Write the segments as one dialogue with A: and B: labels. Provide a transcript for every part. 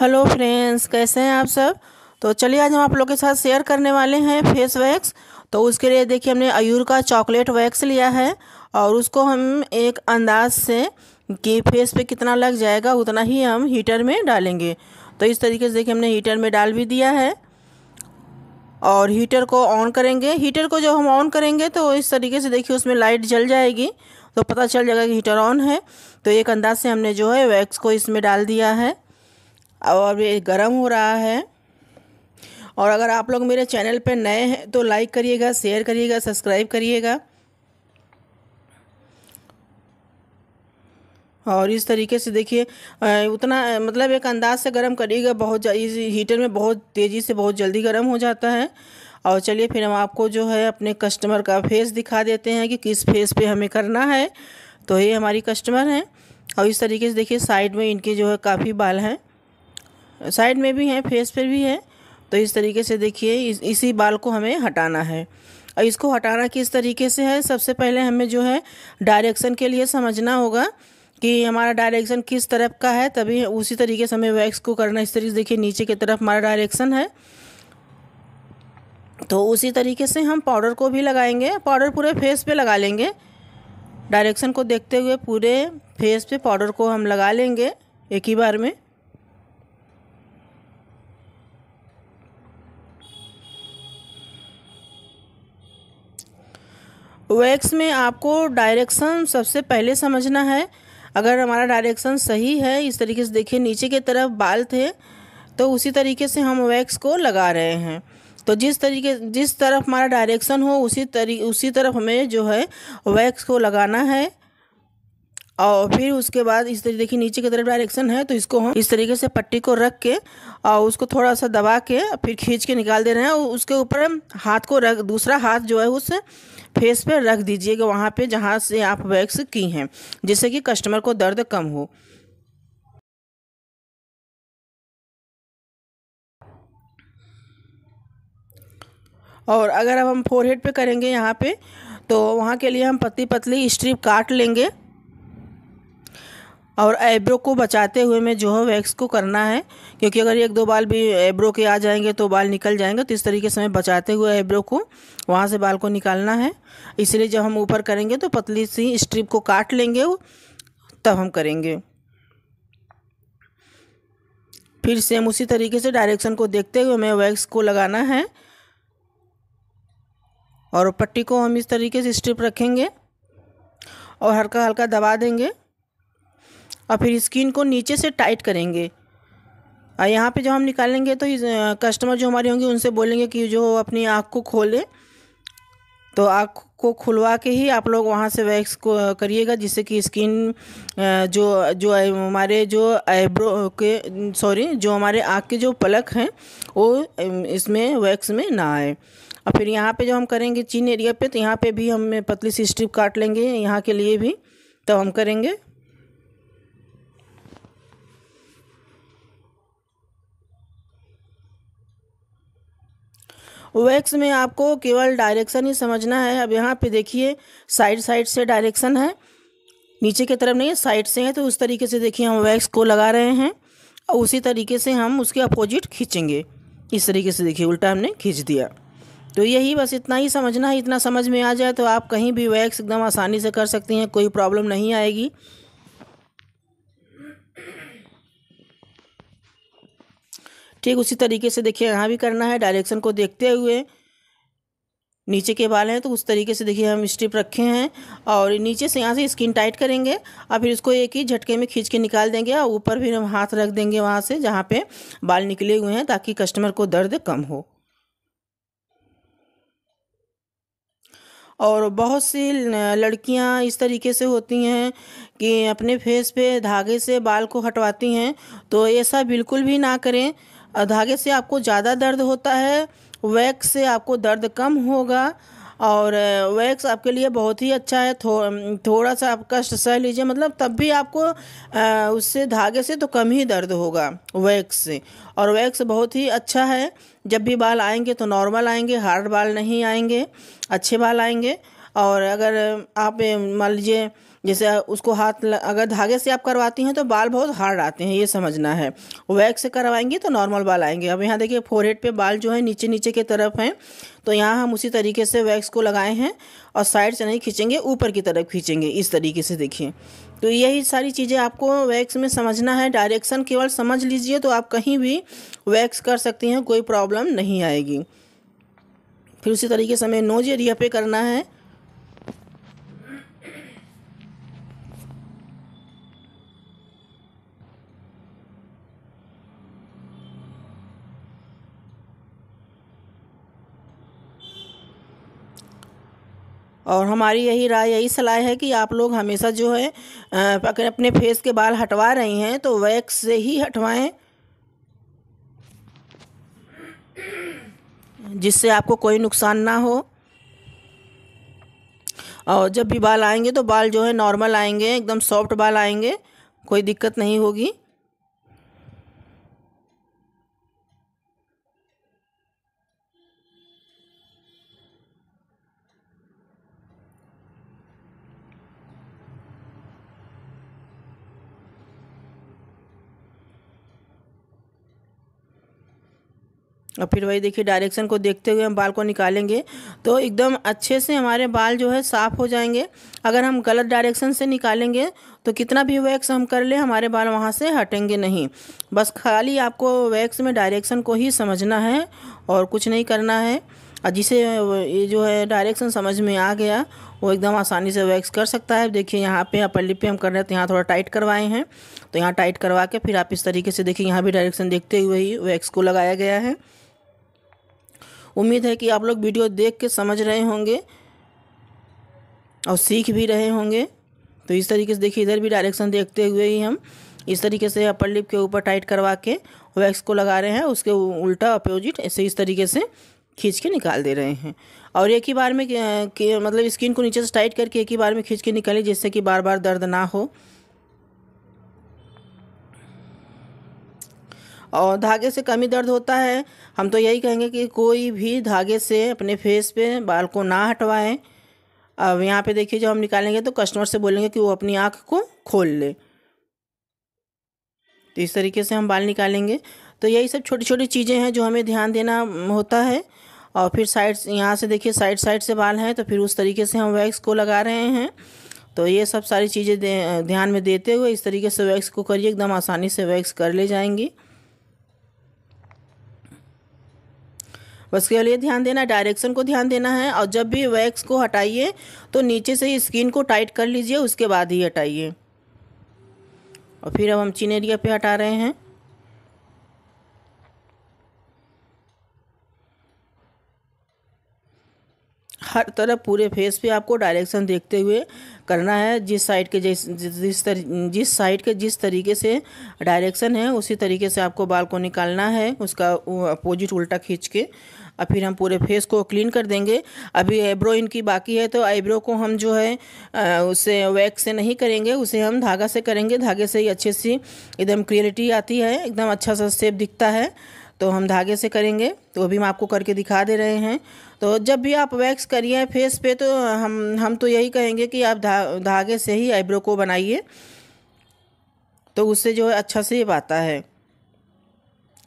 A: hello friends कैसे हैं आप सब तो चलिए आज हम आप लोग के साथ शेयर करने वाले हैं फेस वैक्स तो उसके लिए देखिए हमने अयूर का चॉकलेट वैक्स लिया है और उसको हम एक अंदाज से कि फेस पे कितना लग जाएगा उतना ही हम हीटर में डालेंगे तो इस तरीके से देखिए हमने हीटर में डाल भी दिया है और हीटर को ऑन करेंगे हीटर को जब हम ऑन करेंगे तो इस तरीके से देखिए उसमें लाइट जल जाएगी तो पता चल जाएगा कि हीटर ऑन है तो एक अंदाज से हमने जो है वैक्स को इसमें डाल दिया है और ये गर्म हो रहा है और अगर आप लोग मेरे चैनल पर नए हैं तो लाइक करिएगा शेयर करिएगा सब्सक्राइब करिएगा और इस तरीके से देखिए उतना मतलब एक अंदाज से गर्म करिएगा बहुत इस हीटर में बहुत तेज़ी से बहुत जल्दी गर्म हो जाता है और चलिए फिर हम आपको जो है अपने कस्टमर का फेस दिखा देते हैं कि किस फेस पे हमें करना है तो ये हमारी कस्टमर हैं और इस तरीके से देखिए साइड में इनके जो है काफ़ी बाल हैं साइड में भी है फेस पर भी है तो इस तरीके से देखिए इस, इसी बाल को हमें हटाना है और इसको हटाना किस तरीके से है सबसे पहले हमें जो है डायरेक्शन के लिए समझना होगा कि हमारा डायरेक्शन किस तरफ का है तभी उसी तरीके से हमें वैक्स को करना इस तरीके से देखिए नीचे की तरफ हमारा डायरेक्शन है तो उसी तरीके से हम पाउडर को भी लगाएंगे पाउडर पूरे फेस पे लगा लेंगे डायरेक्शन को देखते हुए पूरे फेस पे पाउडर को हम लगा लेंगे एक ही बार में वैक्स में आपको डायरेक्शन सबसे पहले समझना है अगर हमारा डायरेक्शन सही है इस तरीके से देखिए नीचे की तरफ बाल थे तो उसी तरीके से हम वैक्स को लगा रहे हैं तो जिस तरीके जिस तरफ हमारा डायरेक्शन हो उसी तरी उसी तरफ हमें जो है वैक्स को लगाना है और फिर उसके बाद इस तरीके देखिए नीचे की तरफ डायरेक्शन है तो इसको हम इस तरीके से पट्टी को रख के और उसको थोड़ा सा दबा के फिर खींच के निकाल दे रहे हैं उसके ऊपर हम हाथ को रख दूसरा हाथ जो है उस फेस पे रख दीजिएगा वहाँ पे जहाँ से आप वैक्स की हैं जिससे कि कस्टमर को दर्द कम हो और अगर अब हम फोरहेड पे करेंगे यहाँ पे तो वहाँ के लिए हम पतली पतली स्ट्रिप काट लेंगे और एब्रो को बचाते हुए मैं जो है वैक्स को करना है क्योंकि अगर एक दो बाल भी एब्रो के आ जाएंगे तो बाल निकल जाएंगे तो इस तरीके से मैं बचाते हुए एब्रो को वहाँ से बाल को निकालना है इसलिए जब हम ऊपर करेंगे तो पतली सी स्ट्रिप को काट लेंगे तब हम करेंगे फिर सेम उसी तरीके से डायरेक्शन को देखते हुए हमें वैक्स को लगाना है और पट्टी को हम इस तरीके से स्ट्रिप रखेंगे और हल्का हल्का दबा देंगे और फिर स्किन को नीचे से टाइट करेंगे और यहाँ पे जब हम निकालेंगे तो कस्टमर जो हमारे होंगे उनसे बोलेंगे कि जो अपनी आँख को खोलें तो आँख को खुलवा के ही आप लोग वहाँ से वैक्स को करिएगा जिससे कि स्किन जो जो हमारे जो आईब्रो के सॉरी जो हमारे आँख के जो पलक हैं वो इसमें वैक्स में ना आए और फिर यहाँ पे जो हम करेंगे चीन एरिया पे तो यहाँ पे भी हम पतली सी स्ट्रिप काट लेंगे यहाँ के लिए भी तो हम करेंगे वैक्स में आपको केवल डायरेक्शन ही समझना है अब यहाँ पे देखिए साइड साइड से डायरेक्शन है नीचे की तरफ नहीं है साइड से है तो उस तरीके से देखिए हम वैक्स को लगा रहे हैं और उसी तरीके से हम उसके अपोजिट खींचेंगे इस तरीके से देखिए उल्टा हमने खींच दिया तो यही बस इतना ही समझना है इतना समझ में आ जाए तो आप कहीं भी वैक्स एकदम आसानी से कर सकती हैं कोई प्रॉब्लम नहीं आएगी ठीक उसी तरीके से देखिए यहाँ भी करना है डायरेक्शन को देखते हुए नीचे के बाल हैं तो उस तरीके से देखिए हम स्ट्रिप रखे हैं और नीचे से यहाँ से स्किन टाइट करेंगे और फिर इसको एक ही झटके में खींच के निकाल देंगे और ऊपर फिर हम हाथ रख देंगे वहाँ से जहाँ पे बाल निकले हुए हैं ताकि कस्टमर को दर्द कम हो और बहुत सी लड़कियाँ इस तरीके से होती हैं कि अपने फेस पे धागे से बाल को हटवाती हैं तो ऐसा बिल्कुल भी ना करें धागे से आपको ज़्यादा दर्द होता है वैक्स से आपको दर्द कम होगा और वैक्स आपके लिए बहुत ही अच्छा है थो, थोड़ा सा आप कष्ट सह लीजिए मतलब तब भी आपको आ, उससे धागे से तो कम ही दर्द होगा वैक्स से और वैक्स बहुत ही अच्छा है जब भी बाल आएंगे तो नॉर्मल आएंगे हार्ड बाल नहीं आएंगे अच्छे बाल आएंगे और अगर आप मान लीजिए जैसे उसको हाथ अगर धागे से आप करवाती हैं तो बाल बहुत हार्ड आते हैं ये समझना है वैक्स से करवाएंगे तो नॉर्मल बाल आएंगे अब यहाँ देखिए फोरहेड पे बाल जो है नीचे नीचे की तरफ हैं तो यहाँ हम उसी तरीके से वैक्स को लगाए हैं और साइड से नहीं खींचेंगे ऊपर की तरफ खींचेंगे इस तरीके से देखिए तो यही सारी चीज़ें आपको वैक्स में समझना है डायरेक्शन केवल समझ लीजिए तो आप कहीं भी वैक्स कर सकती हैं कोई प्रॉब्लम नहीं आएगी फिर उसी तरीके से हमें नोज एरिया पे करना है और हमारी यही राय यही सलाह है कि आप लोग हमेशा जो है अगर अपने फेस के बाल हटवा रही हैं तो वैक्स से ही हटवाएं जिससे आपको कोई नुकसान ना हो और जब भी बाल आएंगे तो बाल जो है नॉर्मल आएंगे एकदम सॉफ्ट बाल आएंगे कोई दिक्कत नहीं होगी और फिर वही देखिए डायरेक्शन को देखते हुए हम बाल को निकालेंगे तो एकदम अच्छे से हमारे बाल जो है साफ़ हो जाएंगे अगर हम गलत डायरेक्शन से निकालेंगे तो कितना भी वैक्स हम कर लें हमारे बाल वहाँ से हटेंगे नहीं बस खाली आपको वैक्स में डायरेक्शन को ही समझना है और कुछ नहीं करना है और जिसे ये जो है डायरेक्शन समझ में आ गया वो एकदम आसानी से वैक्स कर सकता है देखिए यहाँ पे लिप पे हम कर रहे हैं तो यहाँ थोड़ा टाइट करवाए हैं तो यहाँ टाइट करवा के फिर आप इस तरीके से देखिए यहाँ भी डायरेक्शन देखते हुए ही वैक्स को लगाया गया है उम्मीद है कि आप लोग वीडियो देख के समझ रहे होंगे और सीख भी रहे होंगे तो इस तरीके से देखिए इधर भी डायरेक्शन देखते हुए ही हम इस तरीके से अपर लिप के ऊपर टाइट करवा के वैक्स को लगा रहे हैं उसके उल्टा अपोजिट ऐसे इस तरीके से खींच के निकाल दे रहे हैं और एक ही बार में कि, मतलब स्किन को नीचे से टाइट करके एक ही बार में खींच के निकालें जिससे कि बार बार दर्द ना हो और धागे से कमी दर्द होता है हम तो यही कहेंगे कि कोई भी धागे से अपने फेस पे बाल को ना हटवाएं अब यहाँ पे देखिए जब हम निकालेंगे तो कस्टमर से बोलेंगे कि वो अपनी आँख को खोल ले तो इस तरीके से हम बाल निकालेंगे तो यही सब छोटी छोटी चीज़ें हैं जो हमें ध्यान देना होता है और फिर साइड यहाँ से देखिए साइड साइड से बाल हैं तो फिर उस तरीके से हम वैक्स को लगा रहे हैं तो ये सब सारी चीज़ें ध्यान में देते हुए इस तरीके से वैक्स को करिए एकदम आसानी से वैक्स कर ले जाएंगी उसके लिए ध्यान देना डायरेक्शन को ध्यान देना है और जब भी वैक्स को हटाइए तो नीचे से ही स्किन को टाइट कर लीजिए उसके बाद ही हटाइए और फिर अब हम चिन एरिया पर हटा रहे हैं हर तरफ पूरे फेस पे आपको डायरेक्शन देखते हुए करना है जिस साइड के जिस जिस साइड के जिस तरीके से डायरेक्शन है उसी तरीके से आपको बाल को निकालना है उसका अपोजिट उल्टा खींच के और फिर हम पूरे फेस को क्लीन कर देंगे अभी आईब्रो इनकी बाकी है तो आईब्रो को हम जो है उसे वैक्स से नहीं करेंगे उसे हम धागा से करेंगे धागे से ही अच्छे सी एकदम क्लियरिटी आती है एकदम अच्छा सा सेप दिखता है तो हम धागे से करेंगे तो अभी हम आपको करके दिखा दे रहे हैं तो जब भी आप वैक्स करिए फेस पे तो हम हम तो यही कहेंगे कि आप धा, धागे से ही आईब्रो को बनाइए तो उससे जो है अच्छा ये आता है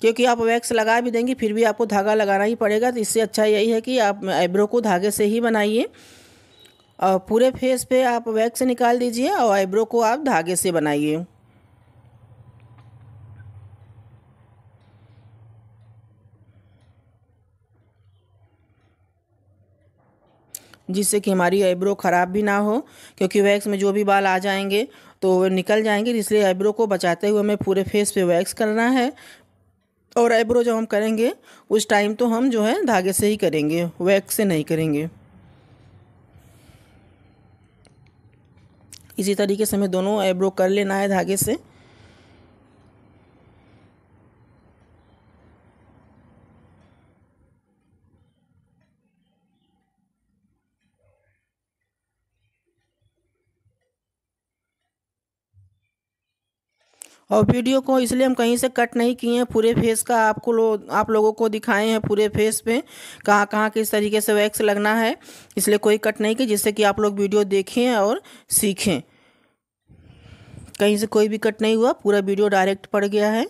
A: क्योंकि आप वैक्स लगा भी देंगे फिर भी आपको धागा लगाना ही पड़ेगा तो इससे अच्छा यही है कि आप आईब्रो को धागे से ही बनाइए और पूरे फेस पे आप वैक्स निकाल दीजिए और आईब्रो को आप धागे से बनाइए जिससे कि हमारी आईब्रो ख़राब भी ना हो क्योंकि वैक्स में जो भी बाल आ जाएंगे तो निकल जाएंगे इसलिए आईब्रो को बचाते हुए हमें पूरे फेस पे वैक्स करना है और आईब्रो जब हम करेंगे उस टाइम तो हम जो है धागे से ही करेंगे वैक्स से नहीं करेंगे इसी तरीके से हमें दोनों आईब्रो कर लेना है धागे से और वीडियो को इसलिए हम कहीं से कट नहीं किए हैं पूरे फेस का आपको लो, आप लोगों को दिखाए हैं पूरे फेस पे कहाँ कहाँ किस तरीके से वैक्स लगना है इसलिए कोई कट नहीं किया जिससे कि आप लोग वीडियो देखें और सीखें कहीं से कोई भी कट नहीं हुआ पूरा वीडियो डायरेक्ट पड़ गया है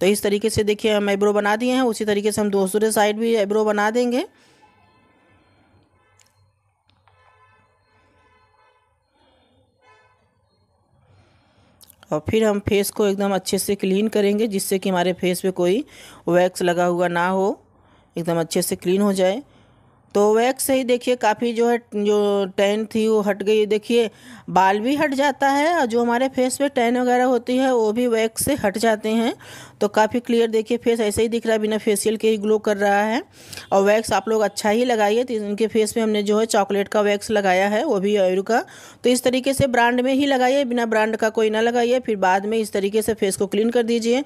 A: तो इस तरीके से देखिए हम आईब्रो बना दिए हैं उसी तरीके से हम दूसरे साइड भी आईब्रो बना देंगे और फिर हम फेस को एकदम अच्छे से क्लीन करेंगे जिससे कि हमारे फेस पे कोई वैक्स लगा हुआ ना हो एकदम अच्छे से क्लीन हो जाए तो वैक्स से ही देखिए काफ़ी जो है जो टैन थी वो हट गई देखिए बाल भी हट जाता है और जो हमारे फेस पे टैन वगैरह होती है वो भी वैक्स से हट जाते हैं तो काफ़ी क्लियर देखिए फेस ऐसे ही दिख रहा है बिना फेसियल के ही ग्लो कर रहा है और वैक्स आप लोग अच्छा ही लगाइए तो इनके फेस पे हमने जो है चॉकलेट का वैक्स लगाया है वो भी आयुर का तो इस तरीके से ब्रांड में ही लगाइए बिना ब्रांड का कोई ना लगाइए फिर बाद में इस तरीके से फेस को क्लीन कर दीजिए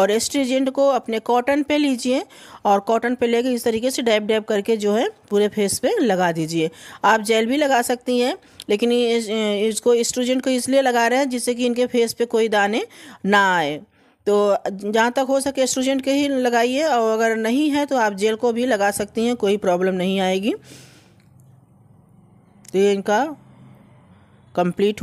A: और एस्ट्रीजेंट को अपने कॉटन पर लीजिए और कॉटन पे लेके इस तरीके से डैप डैप करके जो है पूरे फेस पे लगा दीजिए आप जेल भी लगा सकती हैं लेकिन इस, इसको एस्ट्रोजेंट को इसलिए लगा रहे हैं जिससे कि इनके फेस पे कोई दाने ना आए तो जहाँ तक हो सके एस्ट्रोजेंट के ही लगाइए और अगर नहीं है तो आप जेल को भी लगा सकती हैं कोई प्रॉब्लम नहीं आएगी तो ये इनका कंप्लीट